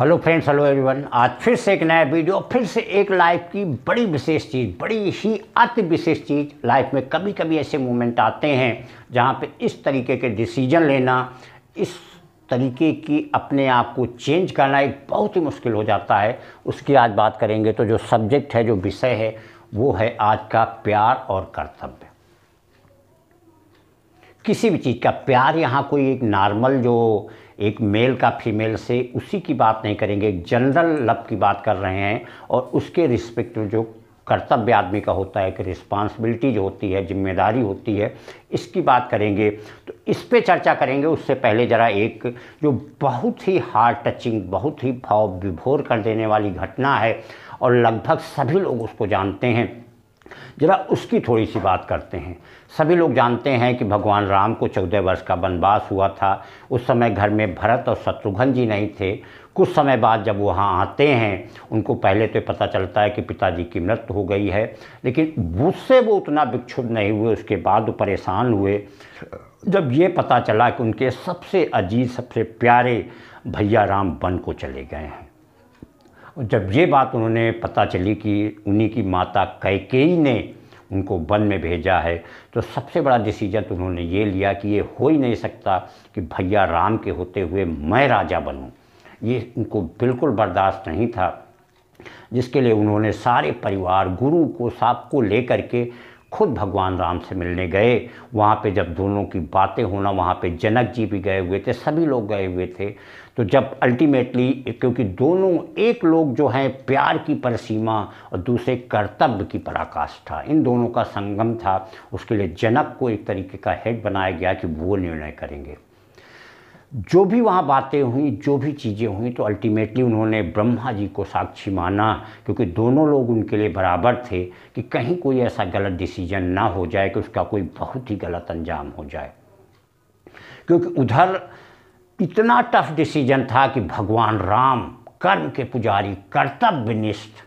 hello friends hello everyone आज फिर से एक नया वीडियो फिर से एक लाइफ की बड़ी विशेष चीज़ बड़ी ही अति विशेष चीज़ लाइफ में कभी कभी ऐसे मोमेंट आते हैं जहाँ पे इस तरीके के डिसीजन लेना इस तरीके की अपने आप को चेंज करना एक बहुत ही मुश्किल हो जाता है उसकी आज बात करेंगे तो जो सब्जेक्ट है जो विषय है वो है आज का प्यार और कर्तव्य किसी भी चीज़ का प्यार यहाँ कोई एक नॉर्मल जो एक मेल का फीमेल से उसी की बात नहीं करेंगे एक जनरल लव की बात कर रहे हैं और उसके रिस्पेक्ट जो कर्तव्य आदमी का होता है कि रिस्पांसिबिलिटी जो होती है जिम्मेदारी होती है इसकी बात करेंगे तो इस पे चर्चा करेंगे उससे पहले ज़रा एक जो बहुत ही हार्ड टचिंग बहुत ही भाव विभोर कर देने वाली घटना है और लगभग सभी लोग उसको जानते हैं जरा उसकी थोड़ी सी बात करते हैं सभी लोग जानते हैं कि भगवान राम को चौदह वर्ष का वनवास हुआ था उस समय घर में भरत और शत्रुघ्न जी नहीं थे कुछ समय बाद जब वहाँ आते हैं उनको पहले तो पता चलता है कि पिताजी की मृत्यु हो गई है लेकिन उससे वो उतना विक्षुब्ध नहीं हुए उसके बाद वो परेशान हुए जब ये पता चला कि उनके सबसे अजीज सबसे प्यारे भैया राम वन को चले गए हैं और जब ये बात उन्होंने पता चली कि उन्हीं की माता कैकेई ने उनको वन में भेजा है तो सबसे बड़ा डिसीजन तो उन्होंने ये लिया कि ये हो ही नहीं सकता कि भैया राम के होते हुए मैं राजा बनूं ये उनको बिल्कुल बर्दाश्त नहीं था जिसके लिए उन्होंने सारे परिवार गुरु को साहब को लेकर के खुद भगवान राम से मिलने गए वहाँ पे जब दोनों की बातें होना वहाँ पे जनक जी भी गए हुए थे सभी लोग गए हुए थे तो जब अल्टीमेटली क्योंकि दोनों एक लोग जो हैं प्यार की परसीमा और दूसरे कर्तव्य की पराकाष्ठा इन दोनों का संगम था उसके लिए जनक को एक तरीके का हेड बनाया गया कि वो निर्णय करेंगे जो भी वहाँ बातें हुई जो भी चीज़ें हुई तो अल्टीमेटली उन्होंने ब्रह्मा जी को साक्षी माना क्योंकि दोनों लोग उनके लिए बराबर थे कि कहीं कोई ऐसा गलत डिसीजन ना हो जाए कि उसका कोई बहुत ही गलत अंजाम हो जाए क्योंकि उधर इतना टफ डिसीजन था कि भगवान राम कर्म के पुजारी कर्तव्यनिष्ठ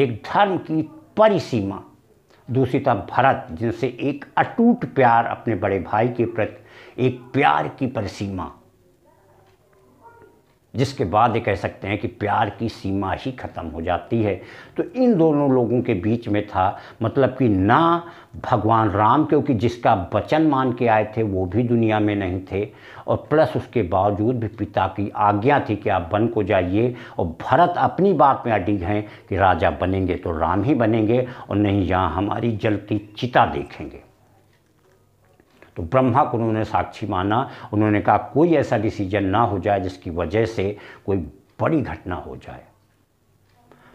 एक धर्म की परिसीमा दूसरी तरफ भरत जिनसे एक अटूट प्यार अपने बड़े भाई के प्रति एक प्यार की परिसीमा जिसके बाद ये कह सकते हैं कि प्यार की सीमा ही ख़त्म हो जाती है तो इन दोनों लोगों के बीच में था मतलब कि ना भगवान राम क्योंकि जिसका वचन मान के आए थे वो भी दुनिया में नहीं थे और प्लस उसके बावजूद भी पिता की आज्ञा थी कि आप बन को जाइए और भरत अपनी बात में अडिग हैं कि राजा बनेंगे तो राम ही बनेंगे और नहीं यहाँ हमारी जलती चिता देखेंगे तो ब्रह्मा को उन्होंने साक्षी माना उन्होंने कहा कोई ऐसा डिसीजन ना हो जाए जिसकी वजह से कोई बड़ी घटना हो जाए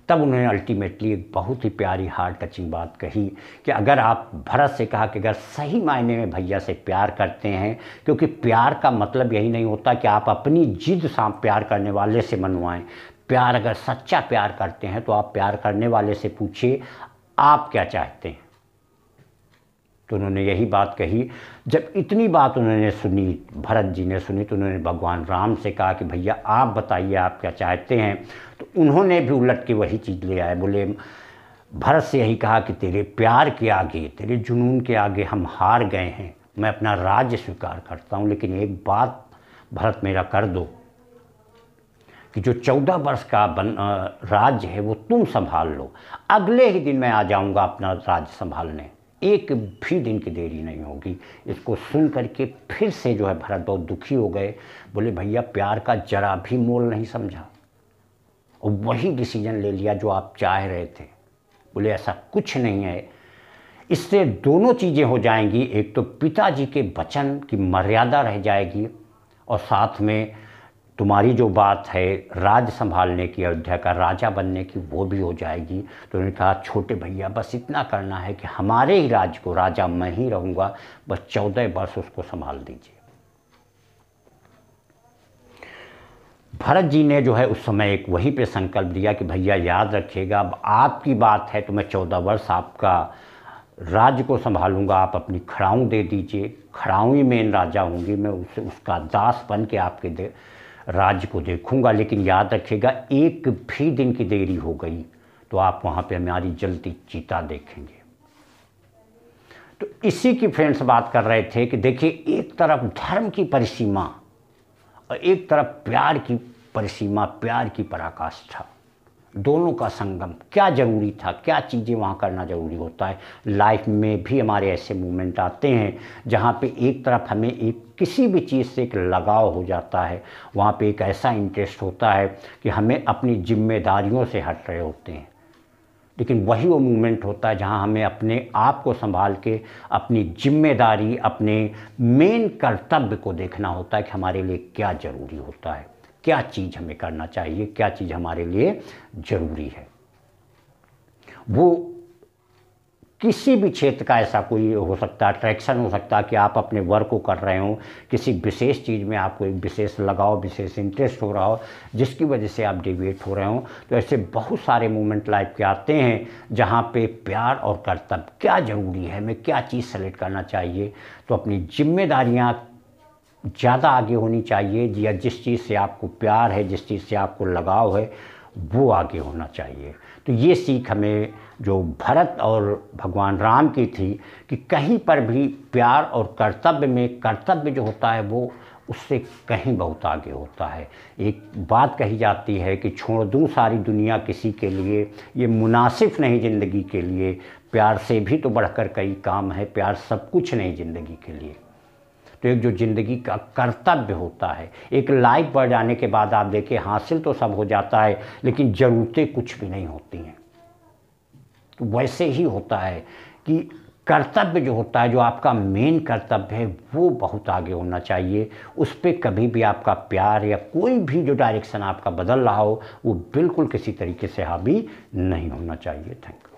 तब उन्होंने अल्टीमेटली एक बहुत ही प्यारी हार्ड टचिंग बात कही कि अगर आप भरत से कहा कि अगर सही मायने में भैया से प्यार करते हैं क्योंकि प्यार का मतलब यही नहीं होता कि आप अपनी जिद सांप प्यार करने वाले से मनवाएं प्यार अगर सच्चा प्यार करते हैं तो आप प्यार करने वाले से पूछिए आप क्या चाहते हैं तो उन्होंने यही बात कही जब इतनी बात उन्होंने सुनी भरत जी ने सुनी तो उन्होंने भगवान राम से कहा कि भैया आप बताइए आप क्या चाहते हैं तो उन्होंने भी उलट के वही चीज़ ले आए बोले भरत से यही कहा कि तेरे प्यार के आगे तेरे जुनून के आगे हम हार गए हैं मैं अपना राज्य स्वीकार करता हूँ लेकिन एक बात भरत मेरा कर दो कि जो चौदह वर्ष का बन राज्य है वो तुम संभाल लो अगले ही दिन मैं आ जाऊँगा अपना राज्य संभालने एक भी दिन की देरी नहीं होगी इसको सुन करके फिर से जो है भरत बहुत दुखी हो गए बोले भैया प्यार का जरा भी मोल नहीं समझा और वही डिसीजन ले लिया जो आप चाह रहे थे बोले ऐसा कुछ नहीं है इससे दोनों चीज़ें हो जाएंगी एक तो पिताजी के वचन की मर्यादा रह जाएगी और साथ में तुम्हारी जो बात है राज संभालने की अयोध्या का राजा बनने की वो भी हो जाएगी तो उन्होंने कहा छोटे भैया बस इतना करना है कि हमारे ही राज्य को राजा मैं ही रहूँगा बस चौदह वर्ष उसको संभाल दीजिए भरत जी ने जो है उस समय एक वहीं पे संकल्प दिया कि भैया याद रखिएगा अब आपकी बात है तो मैं चौदह वर्ष आपका राज्य को संभालूंगा आप अपनी खड़ाऊँ दे दीजिए खड़ाऊँ ही मेन राजा होंगी मैं उस उसका दास बन के आपके दे राज्य को देखूंगा लेकिन याद रखिएगा एक भी दिन की देरी हो गई तो आप वहां पे हमारी जलती चीता देखेंगे तो इसी की फ्रेंड्स बात कर रहे थे कि देखिए एक तरफ धर्म की परिसीमा और एक तरफ प्यार की परिसीमा प्यार की पराकाष्ठा दोनों का संगम क्या ज़रूरी था क्या चीज़ें वहाँ करना ज़रूरी होता है लाइफ में भी हमारे ऐसे मूवमेंट आते हैं जहाँ पे एक तरफ हमें एक किसी भी चीज़ से एक लगाव हो जाता है वहाँ पे एक ऐसा इंटरेस्ट होता है कि हमें अपनी जिम्मेदारियों से हट रहे होते हैं लेकिन वही वो मूवमेंट होता है जहाँ हमें अपने आप को संभाल के अपनी जिम्मेदारी अपने मेन कर्तव्य को देखना होता है कि हमारे लिए क्या ज़रूरी होता है क्या चीज़ हमें करना चाहिए क्या चीज़ हमारे लिए ज़रूरी है वो किसी भी क्षेत्र का ऐसा कोई हो सकता है अट्रैक्शन हो सकता है कि आप अपने वर्क को कर रहे हो किसी विशेष चीज़ में आपको एक विशेष लगाव विशेष इंटरेस्ट हो रहा हो जिसकी वजह से आप डिबेट हो रहे हो तो ऐसे बहुत सारे मोमेंट लाइफ के आते हैं जहाँ पे प्यार और कर्तव्य क्या ज़रूरी है हमें क्या चीज़ सेलेक्ट करना चाहिए तो अपनी जिम्मेदारियाँ ज़्यादा आगे होनी चाहिए या जिस चीज़ से आपको प्यार है जिस चीज़ से आपको लगाव है वो आगे होना चाहिए तो ये सीख हमें जो भरत और भगवान राम की थी कि कहीं पर भी प्यार और कर्तव्य में कर्तव्य जो होता है वो उससे कहीं बहुत आगे होता है एक बात कही जाती है कि छोड़ दूँ सारी दुनिया किसी के लिए ये मुनासिब नहीं ज़िंदगी के लिए प्यार से भी तो बढ़कर कई काम है प्यार सब कुछ नहीं ज़िंदगी के लिए तो एक जो ज़िंदगी का कर्तव्य होता है एक लाइफ बढ़ जाने के बाद आप देखें हासिल तो सब हो जाता है लेकिन ज़रूरतें कुछ भी नहीं होती हैं तो वैसे ही होता है कि कर्तव्य जो होता है जो आपका मेन कर्तव्य है वो बहुत आगे होना चाहिए उस पर कभी भी आपका प्यार या कोई भी जो डायरेक्शन आपका बदल रहा हो वो बिल्कुल किसी तरीके से हावी नहीं होना चाहिए थैंक यू